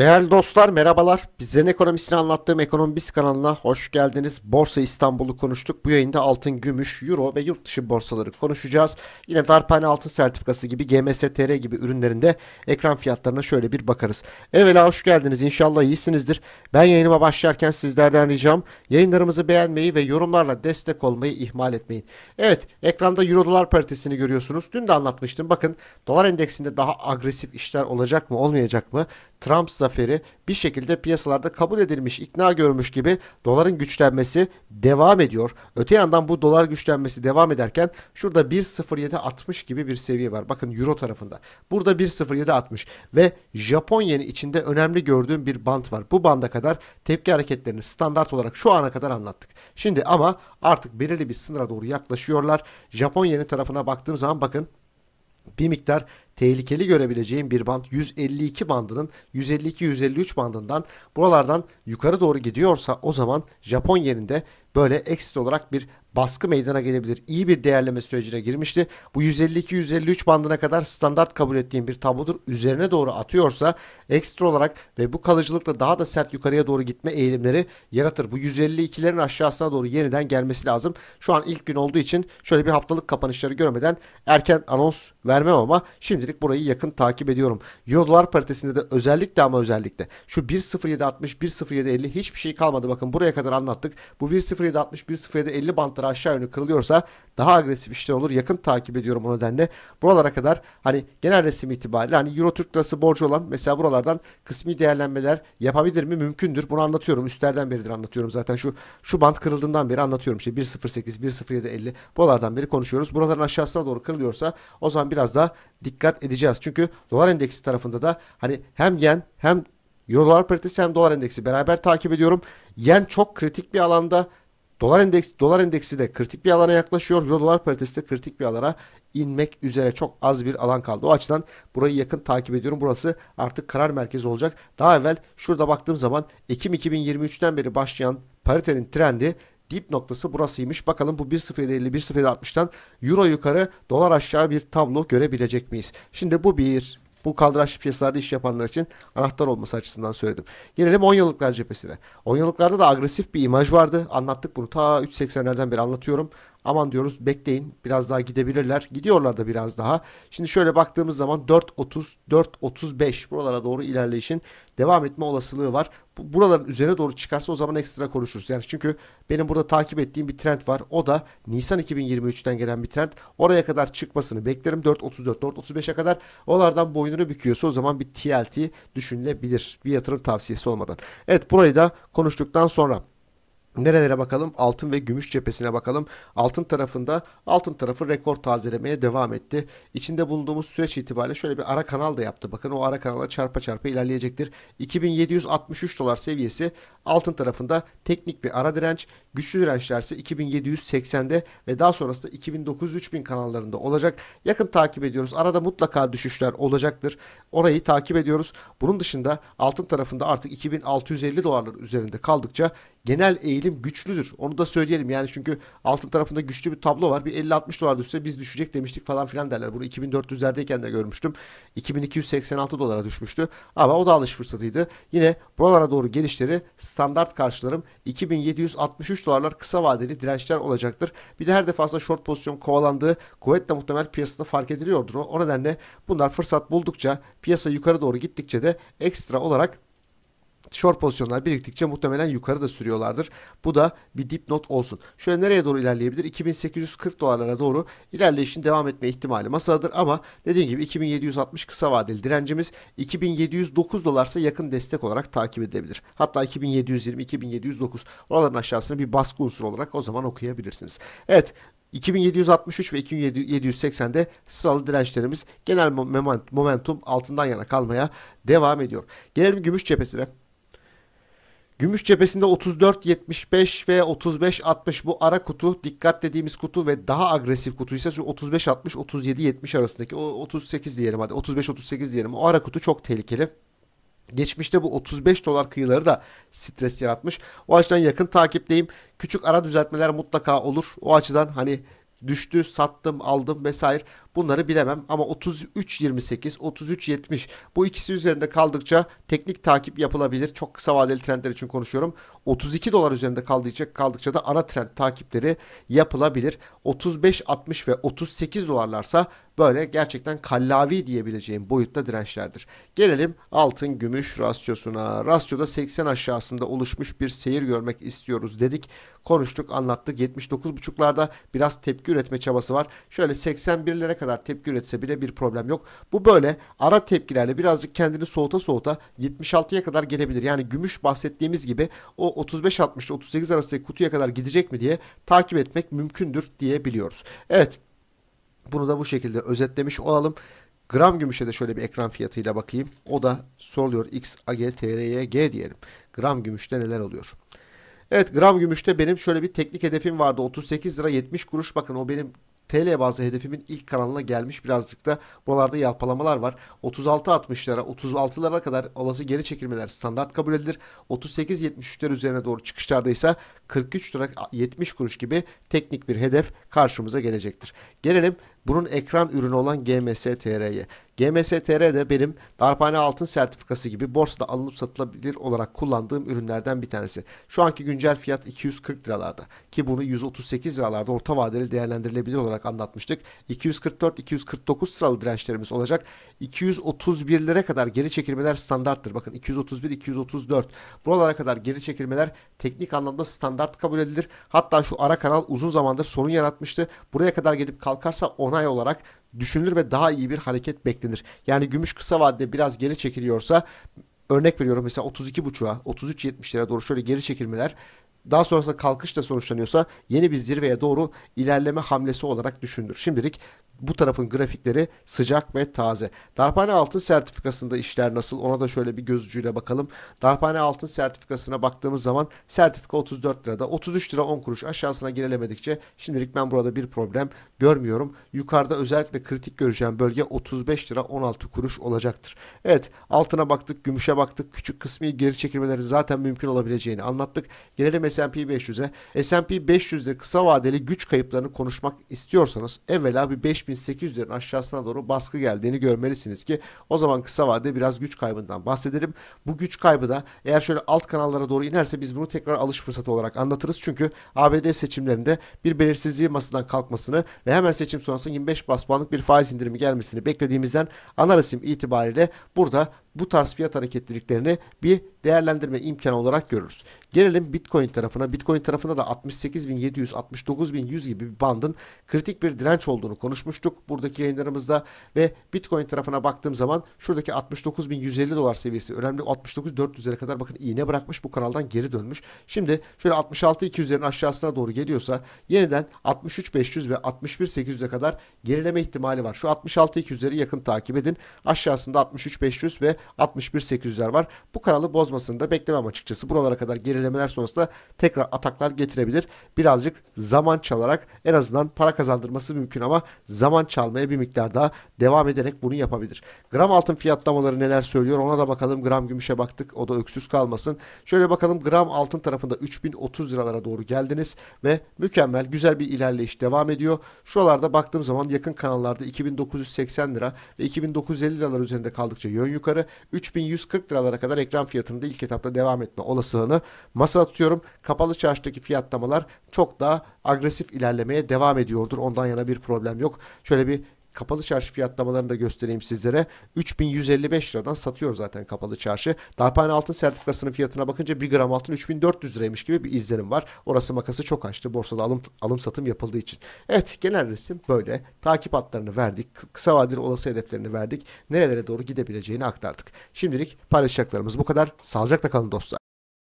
Değerli dostlar merhabalar. Bizlerin ekonomisini anlattığım Ekonomi kanalına hoş geldiniz. Borsa İstanbul'u konuştuk. Bu yayında altın, gümüş, euro ve yurt dışı borsaları konuşacağız. Yine darphane altın sertifikası gibi GMS TR gibi ürünlerinde ekran fiyatlarına şöyle bir bakarız. Evvela hoş geldiniz. İnşallah iyisinizdir. Ben yayınıma başlarken sizlerden ricam yayınlarımızı beğenmeyi ve yorumlarla destek olmayı ihmal etmeyin. Evet ekranda euro dolar paritesini görüyorsunuz. Dün de anlatmıştım. Bakın dolar endeksinde daha agresif işler olacak mı olmayacak mı? Trump zaferi bir şekilde piyasalarda kabul edilmiş, ikna görmüş gibi doların güçlenmesi devam ediyor. Öte yandan bu dolar güçlenmesi devam ederken şurada 1.07.60 gibi bir seviye var. Bakın euro tarafında. Burada 1.07.60 ve Japon yeni içinde önemli gördüğüm bir bant var. Bu banda kadar tepki hareketlerini standart olarak şu ana kadar anlattık. Şimdi ama artık belirli bir sınıra doğru yaklaşıyorlar. Japon yeni tarafına baktığım zaman bakın bir miktar tehlikeli görebileceğim bir band 152 bandının 152-153 bandından buralardan yukarı doğru gidiyorsa o zaman Japon yerinde böyle ekstra olarak bir baskı meydana gelebilir. İyi bir değerleme sürecine girmişti. Bu 152-153 bandına kadar standart kabul ettiğim bir tablodur. Üzerine doğru atıyorsa ekstra olarak ve bu kalıcılıkla daha da sert yukarıya doğru gitme eğilimleri yaratır. Bu 152'lerin aşağısına doğru yeniden gelmesi lazım. Şu an ilk gün olduğu için şöyle bir haftalık kapanışları görmeden erken anons vermem ama şimdi sürelik burayı yakın takip ediyorum. Euro dolar paritesinde de özellikle ama özellikle şu 1.0760 1.0750 hiçbir şey kalmadı. Bakın buraya kadar anlattık. Bu 1.0760 1.0750 bantları aşağı yönü kırılıyorsa daha agresif işler olur. Yakın takip ediyorum o nedenle. Buralara kadar hani genel resim itibariyle hani Euro Türk lirası borcu olan mesela buralardan kısmi değerlenmeler yapabilir mi? Mümkündür. Bunu anlatıyorum. Üstlerden beridir anlatıyorum zaten. Şu şu bant kırıldığından beri anlatıyorum. İşte 1.08, 1.0750 buralardan beri konuşuyoruz. Buraların aşağısına doğru kırılıyorsa o zaman biraz daha dikkat edeceğiz. Çünkü dolar endeksi tarafında da hani hem yen hem euro dolar paritesi hem dolar endeksi beraber takip ediyorum. Yen çok kritik bir alanda. Dolar endeksi, dolar endeksi de kritik bir alana yaklaşıyor. Euro dolar paritesi de kritik bir alana inmek üzere çok az bir alan kaldı. O açıdan burayı yakın takip ediyorum. Burası artık karar merkezi olacak. Daha evvel şurada baktığım zaman Ekim 2023'ten beri başlayan paritenin trendi dip noktası burasıymış. Bakalım bu 1.0750 1.0760'tan euro yukarı dolar aşağı bir tablo görebilecek miyiz? Şimdi bu bir bu kaldıraçlı piyasalarda iş yapanlar için anahtar olması açısından söyledim. Gelelim 10 yıllıklar cephesine. 10 yıllıklarda da agresif bir imaj vardı. Anlattık bunu ta 3.80'lerden beri anlatıyorum. Aman diyoruz bekleyin biraz daha gidebilirler. Gidiyorlar da biraz daha. Şimdi şöyle baktığımız zaman 4.30, 4.35 buralara doğru ilerleyişin devam etme olasılığı var. Buraların üzerine doğru çıkarsa o zaman ekstra konuşuruz. Yani çünkü benim burada takip ettiğim bir trend var. O da Nisan 2023'ten gelen bir trend. Oraya kadar çıkmasını beklerim. 4.34, 4.35'e kadar onlardan boynunu büküyorsa o zaman bir TLT düşünülebilir. Bir yatırım tavsiyesi olmadan. Evet burayı da konuştuktan sonra Nerelere bakalım? Altın ve gümüş cephesine bakalım. Altın tarafında altın tarafı rekor tazelemeye devam etti. İçinde bulunduğumuz süreç itibariyle şöyle bir ara kanal da yaptı. Bakın o ara kanala çarpa çarpa ilerleyecektir. 2763 dolar seviyesi altın tarafında teknik bir ara direnç. Güçlü dirençler ise 2780'de ve daha sonrasında 2900-3000 kanallarında olacak. Yakın takip ediyoruz. Arada mutlaka düşüşler olacaktır. Orayı takip ediyoruz. Bunun dışında altın tarafında artık 2650 dolarlar üzerinde kaldıkça genel eğilim güçlüdür. Onu da söyleyelim yani çünkü altın tarafında güçlü bir tablo var. Bir 50-60 dolar düşse biz düşecek demiştik falan filan derler. Bunu 2400'lerdeyken de görmüştüm. 2286 dolara düşmüştü ama o da alış fırsatıydı. Yine buralara doğru gelişleri standart karşılarım. 2763 dolarlar kısa vadeli dirençler olacaktır. Bir de her defasında short pozisyon kovalandığı kuvvetle muhtemel piyasada fark ediliyordur. O nedenle bunlar fırsat buldukça piyasa yukarı doğru gittikçe de ekstra olarak short pozisyonlar biriktikçe muhtemelen yukarı da sürüyorlardır. Bu da bir dip not olsun. Şöyle nereye doğru ilerleyebilir? 2840 dolarlara doğru ilerleyişin devam etme ihtimali masadır. ama dediğim gibi 2760 kısa vadeli direncimiz 2709 dolarsa yakın destek olarak takip edilebilir. Hatta 2720 2709 oraların aşağısını bir baskı unsuru olarak o zaman okuyabilirsiniz. Evet 2763 ve 2780'de sıralı dirençlerimiz genel momentum altından yana kalmaya devam ediyor. Gelelim gümüş cephesine. Gümüş cephesinde 34-75 ve 35-60 bu ara kutu dikkat dediğimiz kutu ve daha agresif kutu ise şu 35-60-37-70 arasındaki o 38 diyelim hadi 35-38 diyelim o ara kutu çok tehlikeli. Geçmişte bu 35 dolar kıyıları da stres yaratmış. O açıdan yakın takipteyim. Küçük ara düzeltmeler mutlaka olur. O açıdan hani düştü, sattım, aldım vesaire. Bunları bilemem ama 33.28, 33.70 bu ikisi üzerinde kaldıkça teknik takip yapılabilir. Çok kısa vadeli trendler için konuşuyorum. 32 dolar üzerinde kaldıkça, kaldıkça da ana trend takipleri yapılabilir. 35.60 ve 38 dolarlarsa böyle gerçekten kallavi diyebileceğim boyutta dirençlerdir. Gelelim altın gümüş rasyosuna. Rasyoda 80 aşağısında oluşmuş bir seyir görmek istiyoruz dedik. Konuştuk anlattık 79.5'larda biraz tepki üretme çabası var. Şöyle 81'lere kadar tepki üretse bile bir problem yok. Bu böyle ara tepkilerle birazcık kendini soğuta soğuta 76'ya kadar gelebilir. Yani gümüş bahsettiğimiz gibi o 35-60 ile 38 arasındaki kutuya kadar gidecek mi diye takip etmek mümkündür diyebiliyoruz. Evet bunu da bu şekilde özetlemiş olalım. Gram gümüşe de şöyle bir ekran fiyatıyla bakayım. O da soruluyor X, AG, TRYG diyelim. Gram gümüşte neler oluyor? Evet gram gümüşte benim şöyle bir teknik hedefim vardı. 38 lira 70 kuruş bakın o benim TL bazlı hedefimin ilk kanalına gelmiş. Birazcık da buralarda yalpalamalar var. 36.60'lara 36'lara kadar olası geri çekilmeler standart kabul edilir. 38.73'ler üzerine doğru çıkışlarda ise 43 lira 70 kuruş gibi teknik bir hedef karşımıza gelecektir. Gelelim bunun ekran ürünü olan GMS TR'ye. GMS TR de benim darphane altın sertifikası gibi borsada alınıp satılabilir olarak kullandığım ürünlerden bir tanesi. Şu anki güncel fiyat 240 liralarda ki bunu 138 liralarda orta vadeli değerlendirilebilir olarak anlatmıştık. 244-249 sıralı dirençlerimiz olacak. 231 lira kadar geri çekilmeler standarttır. Bakın 231-234 buralara kadar geri çekilmeler teknik anlamda standart standart kabul edilir. Hatta şu ara kanal uzun zamandır sorun yaratmıştı. Buraya kadar gelip kalkarsa onay olarak düşünülür ve daha iyi bir hareket beklenir. Yani gümüş kısa vadede biraz geri çekiliyorsa örnek veriyorum mesela 32.5'a 33.70'lere doğru şöyle geri çekilmeler daha sonrasında kalkış da sonuçlanıyorsa yeni bir zirveye doğru ilerleme hamlesi olarak düşünülür. Şimdilik bu tarafın grafikleri sıcak ve taze. Darphane altın sertifikasında işler nasıl ona da şöyle bir göz ucuyla bakalım. Darphane altın sertifikasına baktığımız zaman sertifika 34 lirada 33 lira 10 kuruş aşağısına girelemedikçe şimdilik ben burada bir problem görmüyorum. Yukarıda özellikle kritik göreceğim bölge 35 lira 16 kuruş olacaktır. Evet altına baktık gümüşe baktık küçük kısmi geri çekilmeleri zaten mümkün olabileceğini anlattık. Gelelim S&P 500'e. S&P 500'de kısa vadeli güç kayıplarını konuşmak istiyorsanız evvela bir 5000 5800'lerin aşağısına doğru baskı geldiğini görmelisiniz ki o zaman kısa vadede biraz güç kaybından bahsedelim. Bu güç kaybı da eğer şöyle alt kanallara doğru inerse biz bunu tekrar alış fırsatı olarak anlatırız. Çünkü ABD seçimlerinde bir belirsizliği masadan kalkmasını ve hemen seçim sonrası 25 bas puanlık bir faiz indirimi gelmesini beklediğimizden ana resim itibariyle burada bu tarz fiyat hareketliliklerini bir değerlendirme imkanı olarak görürüz. Gelelim Bitcoin tarafına. Bitcoin tarafında da 68.700, 69.100 gibi bir bandın kritik bir direnç olduğunu konuşmuştuk buradaki yayınlarımızda ve Bitcoin tarafına baktığım zaman şuradaki 69.150 dolar seviyesi önemli 69.400'lere kadar bakın iğne bırakmış bu kanaldan geri dönmüş. Şimdi şöyle 66.200'lerin aşağısına doğru geliyorsa yeniden 63.500 ve 61.800'e kadar gerileme ihtimali var. Şu 66.200'leri yakın takip edin. Aşağısında 63.500 ve 61.800'ler var. Bu kanalı bozmasını da beklemem açıkçası. Buralara kadar gerilemeler sonrasında tekrar ataklar getirebilir. Birazcık zaman çalarak en azından para kazandırması mümkün ama zaman çalmaya bir miktar daha devam ederek bunu yapabilir. Gram altın fiyatlamaları neler söylüyor ona da bakalım. Gram gümüşe baktık o da öksüz kalmasın. Şöyle bakalım gram altın tarafında 3030 liralara doğru geldiniz ve mükemmel güzel bir ilerleyiş devam ediyor. Şuralarda baktığım zaman yakın kanallarda 2980 lira ve 2950 liralar üzerinde kaldıkça yön yukarı. 3140 liralara kadar ekran fiyatında ilk etapta devam etme olasılığını masada tutuyorum. Kapalı çarşıdaki fiyatlamalar çok daha agresif ilerlemeye devam ediyordur. Ondan yana bir problem yok. Şöyle bir Kapalı çarşı fiyatlamalarını da göstereyim sizlere. 3155 liradan satıyor zaten kapalı çarşı. Darphane altın sertifikasının fiyatına bakınca 1 gram altın 3400 liraymış gibi bir izlenim var. Orası makası çok açtı. Borsada alım, alım satım yapıldığı için. Evet genel resim böyle. Takip hatlarını verdik. Kısa vadeli olası hedeflerini verdik. Nerelere doğru gidebileceğini aktardık. Şimdilik paylaşacaklarımız bu kadar. Sağlıcakla kalın dostlar.